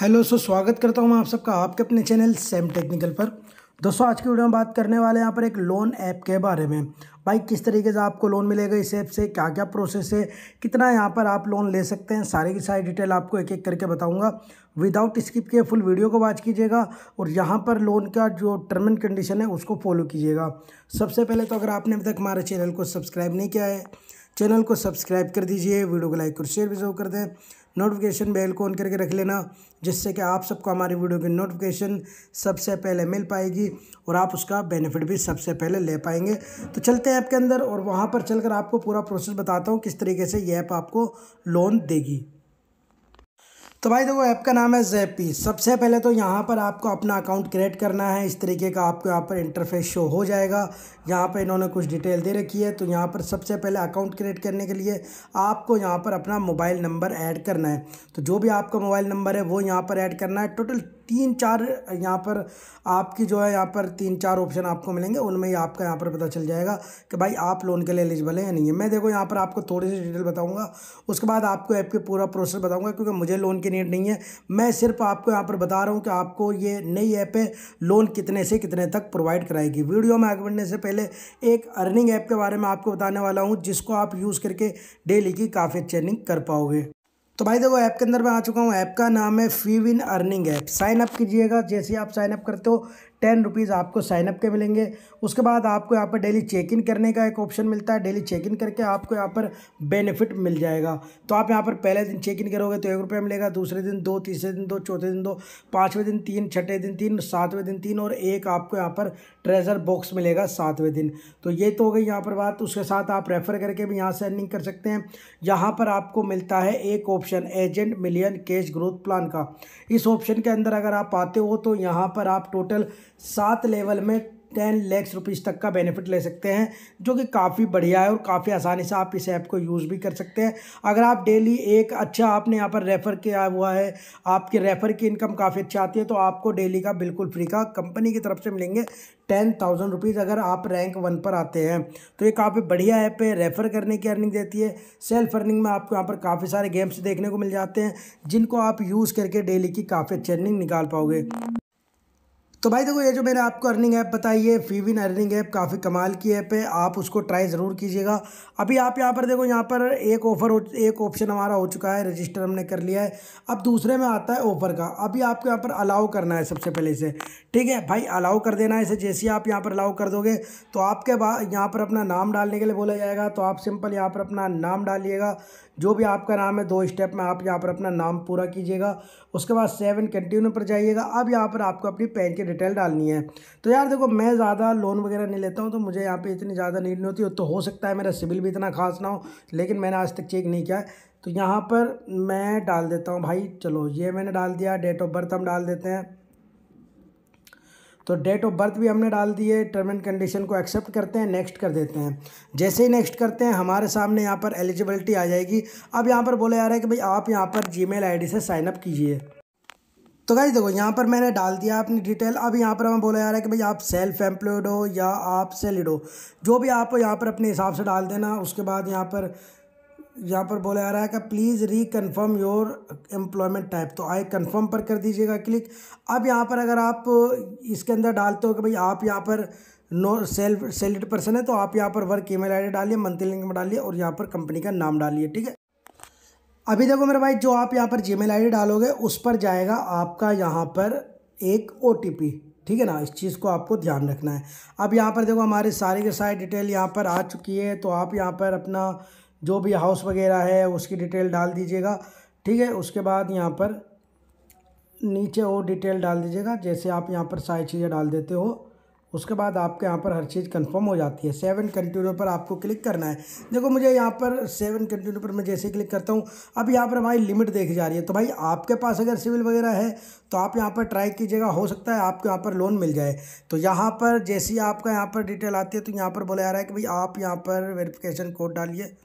hello सो स्वागत करता हूँ मैं आप सबका आपके अपने चैनल सेम टेक्निकल पर दोस्तों आज की वीडियो में बात करने वाले हैं यहाँ पर एक लोन ऐप के बारे में भाई किस तरीके से आपको लोन मिलेगा इस ऐप से क्या क्या प्रोसेस है कितना यहाँ पर आप लोन ले सकते हैं सारी की सारी डिटेल आपको एक एक करके बताऊंगा विदाउट स्किप के फुल वीडियो को वॉच कीजिएगा और यहाँ पर लोन का जो टर्म एंड कंडीशन है उसको फॉलो कीजिएगा सबसे पहले तो अगर आपने अभी तक हमारे चैनल को सब्सक्राइब नहीं किया है चैनल को सब्सक्राइब कर दीजिए वीडियो को लाइक और शेयर भी जरूर कर दें नोटिफिकेशन बेल को ऑन करके रख लेना जिससे कि आप सबको हमारी वीडियो की नोटिफिकेशन सबसे पहले मिल पाएगी और आप उसका बेनिफिट भी सबसे पहले ले पाएंगे तो चलते हैं ऐप के अंदर और वहाँ पर चलकर आपको पूरा प्रोसेस बताता हूँ किस तरीके से ये ऐप आपको लोन देगी तो भाई देखो ऐप का नाम है जैपी सबसे पहले तो यहाँ पर आपको अपना अकाउंट क्रिएट करना है इस तरीके का आपको यहाँ पर इंटरफेस शो हो जाएगा यहाँ पर इन्होंने कुछ डिटेल दे रखी है तो यहाँ पर सबसे पहले अकाउंट क्रिएट करने के लिए आपको यहाँ पर अपना मोबाइल नंबर ऐड करना है तो जो भी आपका मोबाइल नंबर है वो यहाँ पर ऐड करना है टोटल तीन चार यहाँ पर आपकी जो है यहाँ पर तीन चार ऑप्शन आपको मिलेंगे उनमें ही आपका यहाँ पर पता चल जाएगा कि भाई आप लोन के लिए एलिजिबल हैं या नहीं है मैं देखो यहाँ पर आपको थोड़ी सी डिटेल बताऊँगा उसके बाद आपको ऐप के पूरा प्रोसेस बताऊँगा क्योंकि मुझे लोन की नीड नहीं है मैं सिर्फ आपको यहाँ पर बता रहा हूँ कि आपको ये नई ऐप है लोन कितने से कितने तक प्रोवाइड कराएगी वीडियो में आगे बढ़ने से पहले एक अर्निंग ऐप के बारे में आपको बताने वाला हूँ जिसको आप यूज़ करके डेली की काफ़ी चेनिंग कर पाओगे तो भाई देखो ऐप के अंदर मैं आ चुका हूँ ऐप का नाम है फी विन अर्निंग ऐप साइन अप कीजिएगा जैसे आप साइन अप करते हो टेन रुपीज़ आपको साइनअप के मिलेंगे उसके बाद आपको यहाँ पर डेली चेक इन करने का एक ऑप्शन मिलता है डेली चेक इन करके आपको यहाँ पर बेनिफिट मिल जाएगा तो आप यहाँ पर पहले दिन चेक इन करोगे तो एक रुपया मिलेगा दूसरे दिन दो तीसरे दिन दो चौथे दिन दो पाँचवें दिन तीन छठे दिन तीन सातवें दिन तीन और एक आपको यहाँ पर ट्रेजर बॉक्स मिलेगा सातवें दिन तो ये तो हो गई यहाँ पर बात उसके साथ आप रेफ़र करके भी यहाँ से अर्निंग कर सकते हैं यहाँ पर आपको मिलता है एक option agent million cash growth plan का इस ऑप्शन के अंदर अगर आप आते हो तो यहाँ पर आप टोटल सात लेवल में टेन लैक्स रुपीज़ तक का बेनिफिट ले सकते हैं जो कि काफ़ी बढ़िया है और काफ़ी आसानी से आप इस ऐप को यूज़ भी कर सकते हैं अगर आप डेली एक अच्छा आपने यहाँ पर रेफ़र किया हुआ है आपके रेफ़र की इनकम काफ़ी अच्छी आती है तो आपको डेली का बिल्कुल फ्री का कंपनी की तरफ से मिलेंगे टेन थाउजेंड रुपीज़ अगर आप रैंक वन पर आते हैं तो ये काफ़ी बढ़िया ऐप है रेफ़र करने की अर्निंग देती है सेल्फ अर्निंग में आपको यहाँ पर काफ़ी सारे गेम्स देखने को मिल जाते हैं जिनको आप यूज़ करके डेली की काफ़ी अच्छी अर्निंग निकाल पाओगे तो भाई देखो ये जो मैंने आपको अर्निंग ऐप बताई है फीविन अर्निंग ऐप काफ़ी कमाल की ऐप है आप उसको ट्राई ज़रूर कीजिएगा अभी आप यहाँ पर देखो यहाँ पर एक ऑफर एक ऑप्शन हमारा हो चुका है रजिस्टर हमने कर लिया है अब दूसरे में आता है ऑफर का अभी आपको यहाँ पर अलाउ करना है सबसे पहले इसे ठीक है भाई अलाउ कर देना है इसे जैसे ही आप यहाँ पर अलाउ कर दोगे तो आपके बाद यहाँ पर अपना नाम डालने के लिए बोला जाएगा तो आप सिंपल यहाँ पर अपना नाम डालिएगा जो भी आपका नाम है दो स्टेप में आप यहाँ पर अपना नाम पूरा कीजिएगा उसके बाद सेवन कंटिन्यू पर जाइएगा अब यहाँ पर आपको अपनी पैन की डिटेल डालनी है तो यार देखो मैं ज़्यादा लोन वगैरह नहीं लेता हूँ तो मुझे यहाँ पे इतनी ज़्यादा नीड नहीं होती तो हो सकता है मेरा सिविल भी इतना खास ना हो लेकिन मैंने आज तक चेक नहीं किया है तो यहाँ पर मैं डाल देता हूँ भाई चलो ये मैंने डाल दिया डेट ऑफ बर्थ हम डाल देते हैं तो डेट ऑफ बर्थ भी हमने डाल दी है टर्म एंड कंडीशन को एक्सेप्ट करते हैं नेक्स्ट कर देते हैं जैसे ही नेक्स्ट करते हैं हमारे सामने यहाँ पर एलिजिबिलिटी आ जाएगी अब यहाँ पर बोला जा रहा है कि भाई आप यहाँ पर जी मेल से साइनअप कीजिए तो गाइज देखो यहाँ पर मैंने डाल दिया अपनी डिटेल अब यहाँ पर हमें बोला जा रहा है कि भाई आप सेल्फ एम्प्लॉयड हो या आप सेलिड हो जो भी आप यहाँ पर अपने हिसाब से डाल देना उसके बाद यहाँ पर यहाँ पर बोला आ रहा है कि please reconfirm your employment type तो आई कन्फर्म पर कर दीजिएगा क्लिक अब यहाँ पर अगर आप इसके अंदर डालते हो कि भाई आप यहाँ पर नो सेल्फ सेलिड पर्सन है तो आप यहाँ पर वर्क ईमेल आईडी डालिए मंथली लिंक में डालिए और यहाँ पर कंपनी का नाम डालिए ठीक है अभी देखो मेरे भाई जो आप यहाँ पर जी मेल डालोगे उस पर जाएगा आपका यहाँ पर एक ओ ठीक है ना इस चीज़ को आपको ध्यान रखना है अब यहाँ पर देखो हमारे सारी के सारी डिटेल यहाँ पर आ चुकी है तो आप यहाँ पर अपना जो भी हाउस वगैरह है उसकी डिटेल डाल दीजिएगा ठीक है उसके बाद यहाँ पर नीचे और डिटेल डाल दीजिएगा जैसे आप यहाँ पर सारी चीज़ें डाल देते हो उसके बाद आपके यहाँ पर हर चीज़ कंफर्म हो जाती है सेवन कंटिन्यू पर आपको क्लिक करना है देखो मुझे यहाँ पर सेवन कंटिन्यू पर मैं जैसे क्लिक करता हूँ अब यहाँ पर हमारी लिमिट देखी जा रही है तो भाई आपके पास अगर सिविल वगैरह है तो आप यहाँ पर ट्राई कीजिएगा हो सकता है आपके यहाँ पर लोन मिल जाए तो यहाँ पर जैसी आपका यहाँ पर डिटेल आती है तो यहाँ पर बोला जा रहा है कि भाई आप यहाँ पर वेरिफिकेशन कोड डालिए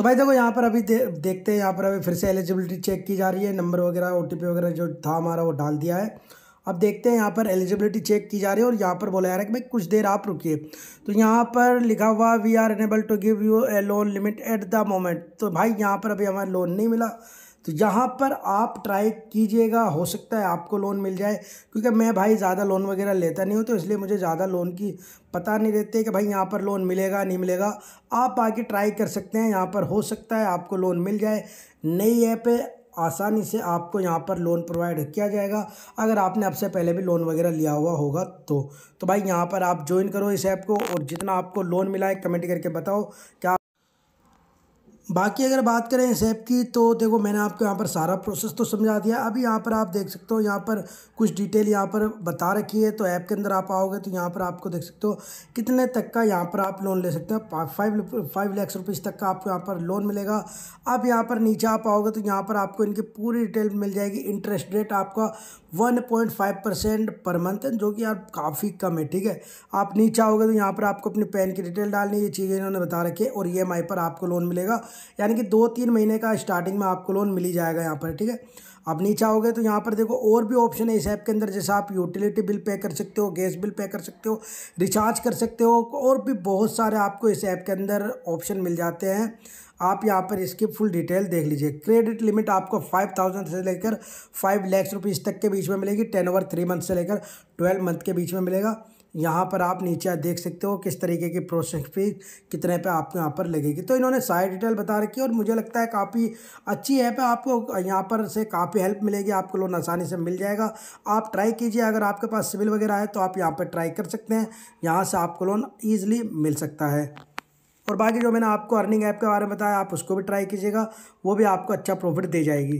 तो भाई देखो यहाँ पर अभी दे, देखते हैं यहाँ पर अभी फिर से एलिजिबिलिटी चेक की जा रही है नंबर वगैरह ओ वगैरह जो था हमारा वो डाल दिया है अब देखते हैं यहाँ पर एलिजिबिलिटी चेक की जा रही है और यहाँ पर बोला जा रहा है कि भाई कुछ देर आप रुकिए तो यहाँ पर लिखा हुआ we are enable to give you a loan limit at the moment तो भाई यहाँ पर अभी हमें लोन नहीं मिला तो यहाँ पर आप ट्राई कीजिएगा हो सकता है आपको लोन मिल जाए क्योंकि मैं भाई ज़्यादा लोन वगैरह लेता नहीं हूँ तो इसलिए मुझे ज़्यादा लोन की पता नहीं रहती कि भाई यहाँ पर लोन मिलेगा नहीं मिलेगा आप आके ट्राई कर सकते हैं यहाँ पर हो सकता है आपको लोन मिल जाए नई ऐप है आसानी से आपको यहाँ पर लोन प्रोवाइड किया जाएगा अगर आपने आपसे पहले भी लोन वगैरह लिया हुआ होगा तो तो भाई यहाँ पर आप ज्वाइन करो इस ऐप को और जितना आपको लोन मिला है कमेंट करके बताओ क्या बाकी अगर बात करें इस ऐप की तो देखो मैंने आपको यहाँ पर सारा प्रोसेस तो समझा दिया अभी यहाँ पर आप देख सकते हो यहाँ पर कुछ डिटेल यहाँ पर बता रखी है तो ऐप के अंदर आप आओगे तो यहाँ पर आपको देख सकते हो कितने तक का यहाँ पर आप लोन ले सकते हो फाइव फाइव लैक्स रुपीज़ तक का आपको यहाँ पर लोन मिलेगा अब यहाँ पर नीचे आप आओगे तो यहाँ पर आपको इनकी पूरी डिटेल मिल जाएगी इंटरेस्ट रेट आपका 1.5 परसेंट पर मंथ जो कि यार काफ़ी कम है ठीक है आप नीचे आओगे तो यहाँ पर आपको अपने पैन की डिटेल डालनी ये चीज़ें इन्होंने बता रखी है और ई पर आपको लोन मिलेगा यानी कि दो तीन महीने का स्टार्टिंग में आपको लोन मिल ही जाएगा यहाँ पर ठीक है अब नीचे आओगे तो यहाँ पर देखो और भी ऑप्शन है इस ऐप के अंदर जैसे आप यूटिलिटी बिल पे कर सकते हो गैस बिल पे कर सकते हो रिचार्ज कर सकते हो और भी बहुत सारे आपको इस ऐप के अंदर ऑप्शन मिल जाते हैं आप यहाँ पर इसकी फुल डिटेल देख लीजिए क्रेडिट लिमिट आपको फाइव थाउजेंड से लेकर फाइव लैक्स रुपीज़ तक के बीच में मिलेगी टेन ओवर थ्री मंथ से लेकर ट्वेल्व मंथ के बीच में मिलेगा यहाँ पर आप नीचे देख सकते हो किस तरीके की प्रोसेस फी कितने पे आपको यहाँ पर लगेगी तो इन्होंने सारी डिटेल बता रखी है और मुझे लगता है काफ़ी अच्छी ऐप है आपको यहाँ पर से काफ़ी हेल्प मिलेगी आपको लोन आसानी से मिल जाएगा आप ट्राई कीजिए अगर आपके पास सिविल वगैरह है तो आप यहाँ पर ट्राई कर सकते हैं यहाँ से आपको लोन ईजिली मिल सकता है और बाकी जो मैंने आपको अर्निंग ऐप के बारे में बताया आप उसको भी ट्राई कीजिएगा वो भी आपको अच्छा प्रॉफिट दे जाएगी